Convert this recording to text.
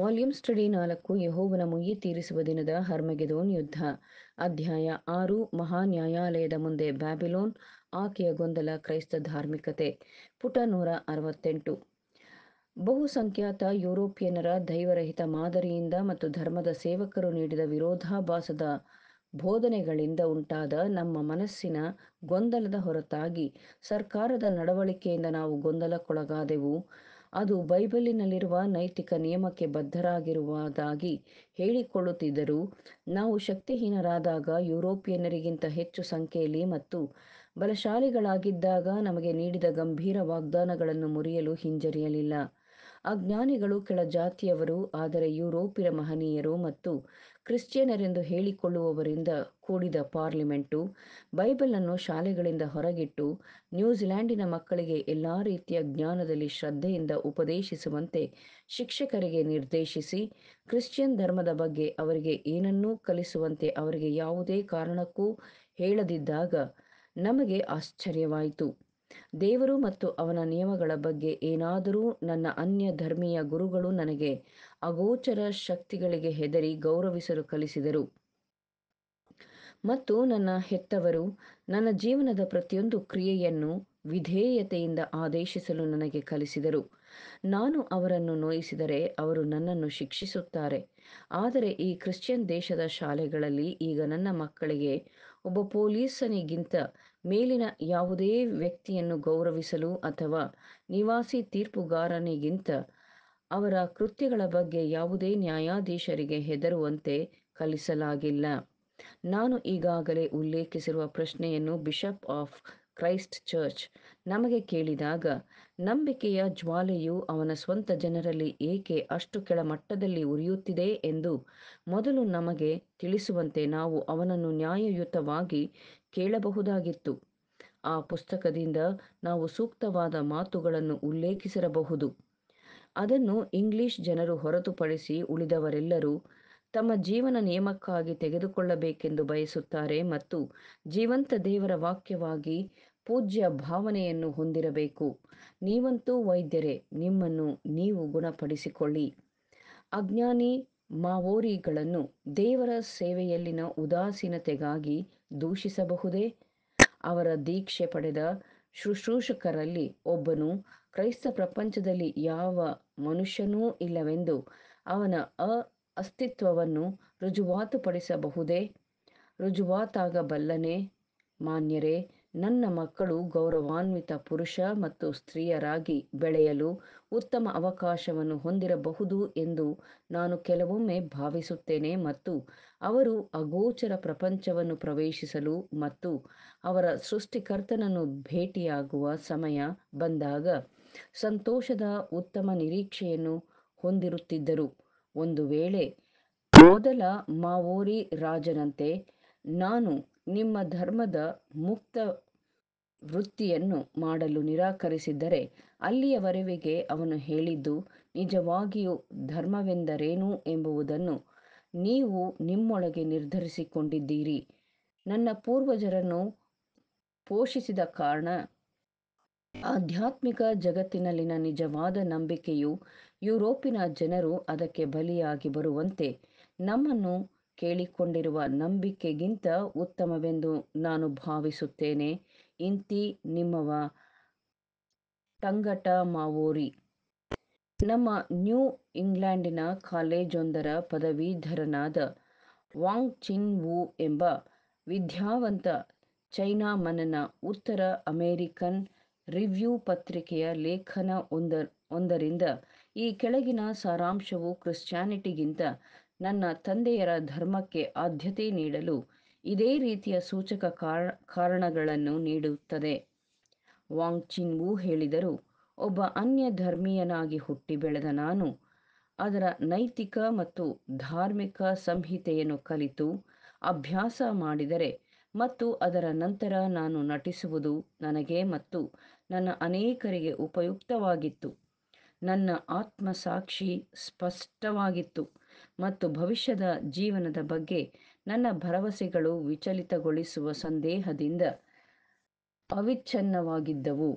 volume study ನಾಲ್ಕು ಯಹೋವನ ಮುಯ್ಯಿ ತೀರಿಸುವ ದಿನದ ಹರ್ಮಗೆದೋನ್ ಯುದ್ಧ ಅಧ್ಯಾಯ ಆರು ಮಹಾ ನ್ಯಾಯಾಲಯದ ಮುಂದೆ ಬ್ಯಾಬಿಲೋನ್ ಆಕೆಯ ಗೊಂದಲ ಕ್ರೈಸ್ತ ಧಾರ್ಮಿಕತೆ ಪುಟ ನೂರ ಅರವತ್ತೆಂಟು ಬಹುಸಂಖ್ಯಾತ ಯುರೋಪಿಯನರ ದೈವರಹಿತ ಮಾದರಿಯಿಂದ ಮತ್ತು ಧರ್ಮದ ಸೇವಕರು ನೀಡಿದ ವಿರೋಧಾಭಾಸದ ಬೋಧನೆಗಳಿಂದ ಉಂಟಾದ ನಮ್ಮ ಮನಸ್ಸಿನ ಗೊಂದಲದ ಹೊರತಾಗಿ ಸರ್ಕಾರದ ನಡವಳಿಕೆಯಿಂದ ನಾವು ಗೊಂದಲಕ್ಕೊಳಗಾದೆವು ಅದು ಬೈಬಲಿನಲ್ಲಿರುವ ನೈತಿಕ ನಿಯಮಕ್ಕೆ ಬದ್ಧರಾಗಿರುವುದಾಗಿ ಹೇಳಿಕೊಳ್ಳುತ್ತಿದ್ದರು ನಾವು ಶಕ್ತಿಹೀನರಾದಾಗ ಯುರೋಪಿಯನ್ನರಿಗಿಂತ ಹೆಚ್ಚು ಸಂಖ್ಯೆಯಲ್ಲಿ ಮತ್ತು ಬಲಶಾಲಿಗಳಾಗಿದ್ದಾಗ ನಮಗೆ ನೀಡಿದ ಗಂಭೀರ ವಾಗ್ದಾನಗಳನ್ನು ಮುರಿಯಲು ಹಿಂಜರಿಯಲಿಲ್ಲ ಅಜ್ಞಾನಿಗಳು ಕೆಳ ಜಾತಿಯವರು ಆದರೆ ಯುರೋಪಿನ ಮಹನೀಯರು ಮತ್ತು ಕ್ರಿಶ್ಚಿಯನರೆಂದು ಹೇಳಿಕೊಳ್ಳುವವರಿಂದ ಕೂಡಿದ ಪಾರ್ಲಿಮೆಂಟು ಬೈಬಲನ್ನು ಶಾಲೆಗಳಿಂದ ಹೊರಗಿಟ್ಟು ನ್ಯೂಜಿಲೆಂಡಿನ ಮಕ್ಕಳಿಗೆ ಎಲ್ಲ ರೀತಿಯ ಜ್ಞಾನದಲ್ಲಿ ಶ್ರದ್ಧೆಯಿಂದ ಉಪದೇಶಿಸುವಂತೆ ಶಿಕ್ಷಕರಿಗೆ ನಿರ್ದೇಶಿಸಿ ಕ್ರಿಶ್ಚಿಯನ್ ಧರ್ಮದ ಬಗ್ಗೆ ಅವರಿಗೆ ಏನನ್ನೂ ಕಲಿಸುವಂತೆ ಅವರಿಗೆ ಯಾವುದೇ ಕಾರಣಕ್ಕೂ ಹೇಳದಿದ್ದಾಗ ನಮಗೆ ಆಶ್ಚರ್ಯವಾಯಿತು ದೇವರು ಮತ್ತು ಅವನ ನಿಯಮಗಳ ಬಗ್ಗೆ ಏನಾದರೂ ನನ್ನ ಅನ್ಯ ಧರ್ಮೀಯ ಗುರುಗಳು ನನಗೆ ಅಗೋಚರ ಶಕ್ತಿಗಳಿಗೆ ಹೆದರಿ ಗೌರವಿಸಲು ಕಲಿಸಿದರು ಮತ್ತು ನನ್ನ ಹೆತ್ತವರು ನನ್ನ ಜೀವನದ ಪ್ರತಿಯೊಂದು ಕ್ರಿಯೆಯನ್ನು ವಿಧೇಯತೆಯಿಂದ ಆದೇಶಿಸಲು ನನಗೆ ಕಲಿಸಿದರು ನಾನು ಅವರನ್ನು ನೋಯಿಸಿದರೆ ಅವರು ನನ್ನನ್ನು ಶಿಕ್ಷಿಸುತ್ತಾರೆ ಆದರೆ ಈ ಕ್ರಿಶ್ಚಿಯನ್ ದೇಶದ ಶಾಲೆಗಳಲ್ಲಿ ಈಗ ನನ್ನ ಮಕ್ಕಳಿಗೆ ಒಬ್ಬ ಪೊಲೀಸನಿಗಿಂತ ಮೇಲಿನ ಯಾವುದೇ ವ್ಯಕ್ತಿಯನ್ನು ಗೌರವಿಸಲು ಅಥವಾ ನಿವಾಸಿ ತೀರ್ಪುಗಾರನಿಗಿಂತ ಅವರ ಕೃತ್ಯಗಳ ಬಗ್ಗೆ ಯಾವುದೇ ನ್ಯಾಯಾಧೀಶರಿಗೆ ಹೆದರುವಂತೆ ಕಲಿಸಲಾಗಿಲ್ಲ ನಾನು ಈಗಾಗಲೇ ಉಲ್ಲೇಖಿಸಿರುವ ಪ್ರಶ್ನೆಯನ್ನು ಬಿಷಪ್ ಆಫ್ ಕ್ರೈಸ್ಟ್ ಚರ್ಚ್ ನಮಗೆ ಕೇಳಿದಾಗ ನಂಬಿಕೆಯ ಜ್ವಾಲೆಯು ಅವನ ಸ್ವಂತ ಜನರಲ್ಲಿ ಏಕೆ ಅಷ್ಟು ಕೆಳಮಟ್ಟದಲ್ಲಿ ಉರಿಯುತ್ತಿದೆ ಎಂದು ಮೊದಲು ನಮಗೆ ತಿಳಿಸುವಂತೆ ನಾವು ಅವನನ್ನು ನ್ಯಾಯಯುತವಾಗಿ ಕೇಳಬಹುದಾಗಿತ್ತು ಆ ಪುಸ್ತಕದಿಂದ ನಾವು ಸೂಕ್ತವಾದ ಮಾತುಗಳನ್ನು ಉಲ್ಲೇಖಿಸಿರಬಹುದು ಅದನ್ನು ಇಂಗ್ಲಿಷ್ ಜನರು ಹೊರತುಪಡಿಸಿ ಉಳಿದವರೆಲ್ಲರೂ ತಮ್ಮ ಜೀವನ ನಿಯಮಕ್ಕಾಗಿ ತೆಗೆದುಕೊಳ್ಳಬೇಕೆಂದು ಬಯಸುತ್ತಾರೆ ಮತ್ತು ಜೀವಂತ ದೇವರ ವಾಕ್ಯವಾಗಿ ಪೂಜ್ಯ ಭಾವನೆಯನ್ನು ಹೊಂದಿರಬೇಕು ನೀವಂತೂ ವೈದ್ಯರೇ ನಿಮ್ಮನ್ನು ನೀವು ಗುಣಪಡಿಸಿಕೊಳ್ಳಿ ಅಜ್ಞಾನಿ ಮಾವೋರಿಗಳನ್ನು ದೇವರ ಸೇವೆಯಲ್ಲಿನ ಉದಾಸೀನತೆಗಾಗಿ ದೂಷಿಸಬಹುದೇ ಅವರ ದೀಕ್ಷೆ ಪಡೆದ ಶುಶ್ರೂಷಕರಲ್ಲಿ ಒಬ್ಬನು ಕ್ರೈಸ್ತ ಪ್ರಪಂಚದಲ್ಲಿ ಯಾವ ಮನುಷ್ಯನೂ ಇಲ್ಲವೆಂದು ಅವನ ಅ ಅಸ್ತಿತ್ವವನ್ನು ರುಜುವಾತುಪಡಿಸಬಹುದೇ ರುಜುವಾತಾಗಬಲ್ಲನೆ ಮಾನ್ಯರೇ ನನ್ನ ಮಕ್ಕಳು ಗೌರವಾನ್ವಿತ ಪುರುಷ ಮತ್ತು ಸ್ತ್ರೀಯರಾಗಿ ಬೆಳೆಯಲು ಉತ್ತಮ ಅವಕಾಶವನ್ನು ಹೊಂದಿರಬಹುದು ಎಂದು ನಾನು ಕೆಲವೊಮ್ಮೆ ಭಾವಿಸುತ್ತೇನೆ ಮತ್ತು ಅವರು ಅಗೋಚರ ಪ್ರಪಂಚವನ್ನು ಪ್ರವೇಶಿಸಲು ಮತ್ತು ಅವರ ಸೃಷ್ಟಿಕರ್ತನನ್ನು ಭೇಟಿಯಾಗುವ ಸಮಯ ಬಂದಾಗ ಸಂತೋಷದ ಉತ್ತಮ ನಿರೀಕ್ಷೆಯನ್ನು ಹೊಂದಿರುತ್ತಿದ್ದರು ಒಂದು ವೇಳೆ ಮೊದಲ ಮಾವೋರಿ ರಾಜನಂತೆ ನಾನು ನಿಮ್ಮ ಧರ್ಮದ ಮುಕ್ತ ವೃತ್ತಿಯನ್ನು ಮಾಡಲು ನಿರಾಕರಿಸಿದ್ದರೆ ಅಲ್ಲಿಯವರೆಗೆ ಅವನು ಹೇಳಿದ್ದು ನಿಜವಾಗಿಯೂ ಧರ್ಮವೆಂದರೇನು ಎಂಬುವುದನ್ನು ನೀವು ನಿಮ್ಮೊಳಗೆ ನಿರ್ಧರಿಸಿಕೊಂಡಿದ್ದೀರಿ ನನ್ನ ಪೂರ್ವಜರನ್ನು ಪೋಷಿಸಿದ ಕಾರಣ ಆಧ್ಯಾತ್ಮಿಕ ಜಗತ್ತಿನಲ್ಲಿನ ನಿಜವಾದ ನಂಬಿಕೆಯು ಯುರೋಪಿನ ಜನರು ಅದಕ್ಕೆ ಬಲಿಯಾಗಿ ಬರುವಂತೆ ನಮ್ಮನ್ನು ಕೇಳಿಕೊಂಡಿರುವ ನಂಬಿಕೆಗಿಂತ ಉತ್ತಮವೆಂದು ನಾನು ಭಾವಿಸುತ್ತೇನೆ ಇಂತಿ ನಿಮ್ಮವ ತಂಗಟ ಮಾವೋರಿ ನಮ್ಮ ನ್ಯೂ ಇಂಗ್ಲೆಂಡಿನ ಕಾಲೇಜೊಂದರ ಪದವೀಧರನಾದ ವಾಂಗ್ ಚಿನ್ ವು ಎಂಬ ವಿದ್ಯಾವಂತ ಚೈನಾ ಮನನ ಉತ್ತರ ಅಮೇರಿಕನ್ ರಿವ್ಯೂ ಪತ್ರಿಕೆಯ ಲೇಖನ ಒಂದ ಒಂದರಿಂದ ಈ ಕೆಳಗಿನ ಸಾರಾಂಶವು ಕ್ರಿಶ್ಚಿಯಾನಿಟಿಗಿಂತ ನನ್ನ ತಂದೆಯರ ಧರ್ಮಕ್ಕೆ ಆದ್ಯತೆ ನೀಡಲು ಇದೇ ರೀತಿಯ ಸೂಚಕ ಕಾರಣಗಳನ್ನು ನೀಡುತ್ತದೆ ವಾಂಗ್ ಚಿನ್ವು ಹೇಳಿದರು ಒಬ್ಬ ಅನ್ಯ ಧರ್ಮೀಯನಾಗಿ ಹುಟ್ಟಿ ಬೆಳೆದ ನಾನು ಅದರ ನೈತಿಕ ಮತ್ತು ಧಾರ್ಮಿಕ ಸಂಹಿತೆಯನ್ನು ಕಲಿತು ಅಭ್ಯಾಸ ಮಾಡಿದರೆ ಮತ್ತು ಅದರ ನಂತರ ನಾನು ನಟಿಸುವುದು ನನಗೆ ಮತ್ತು ನನ್ನ ಅನೇಕರಿಗೆ ಉಪಯುಕ್ತವಾಗಿತ್ತು ನನ್ನ ಆತ್ಮ ಸಾಕ್ಷಿ ಸ್ಪಷ್ಟವಾಗಿತ್ತು ಮತ್ತು ಭವಿಷ್ಯದ ಜೀವನದ ಬಗ್ಗೆ ನನ್ನ ಭರವಸೆಗಳು ವಿಚಲಿತಗೊಳಿಸುವ ಸಂದೇಹದಿಂದ ಅವಿಚ್ಛಿನ್ನವಾಗಿದ್ದವು